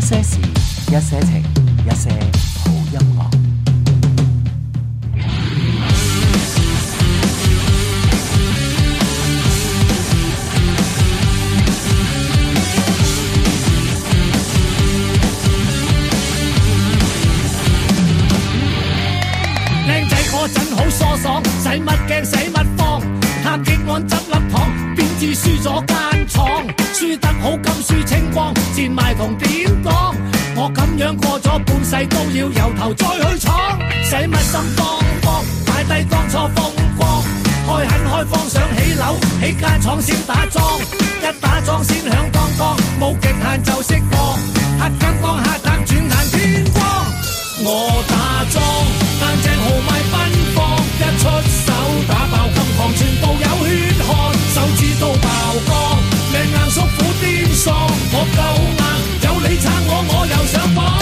一些事，一些情，一些好音乐。靓仔嗰阵好疏爽，使乜惊，使乜慌？贪吉安执粒糖，变至输咗间厂。输得好，今输清光，贱卖同点讲？我咁样过咗半世，都要由头再去闯。使乜心慌慌？快低当初风光，开垦开放想起楼，起间厂先打桩，一打桩先响当当，冇极限就释放，黑金刚黑蛋，转眼天光。我打桩，但只豪迈奔放，一出手打爆。我够硬，有你撑我，我又上火。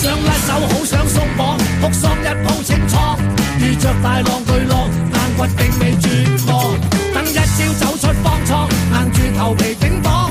想甩手，好想松绑，覆霜一铺，清仓，遇着大浪巨浪，硬骨并未绝望。等一朝走出荒舱，硬住头皮顶挡。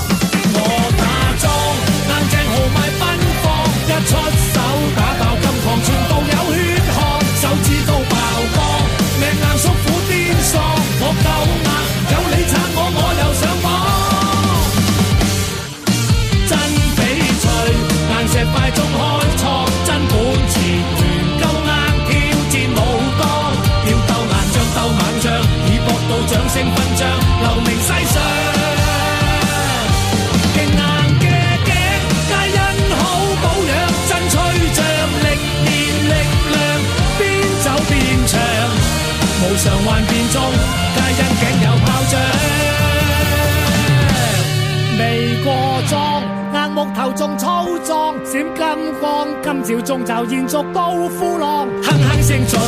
手中粗壮闪金光，今朝中就延续高呼浪，哼哼声最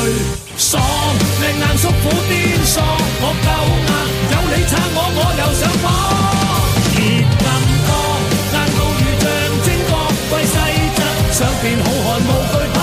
爽，令硬叔父癫丧，我够硬，有你撑我，我又上火。铁金刚，硬到如像征刚，为世则想变好汉，无惧怕。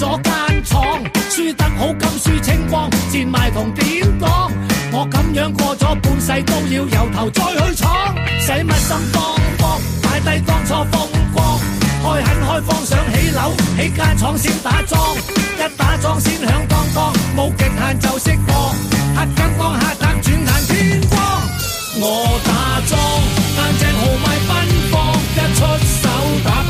咗间厂输得好，金书清光，贱卖同点讲？我咁样过咗半世，都要由头再去闯，使乜心慌？慌，大帝当初风光，开垦开荒，想起楼，起间厂先打桩，一打桩先响当当，冇极限就识放，黑金刚黑得转眼天光，我打桩，单车豪迈奔放，一出手打。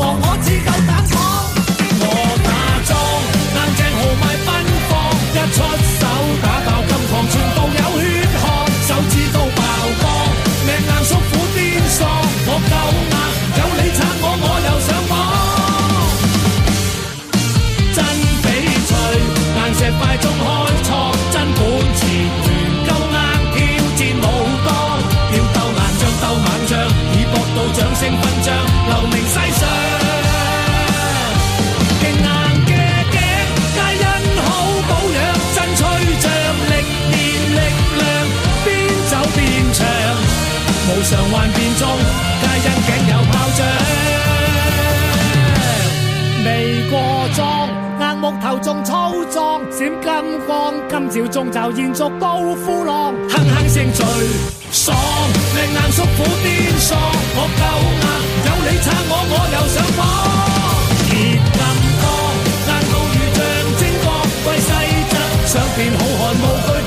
暗中操纵，闪金光，今朝中就延续高呼浪，哼哼声最爽，命硬叔苦癫丧，我够硬，有你撑我，我又上火，铁暗多，难度如像精钢，贵细则想变好汉无惧。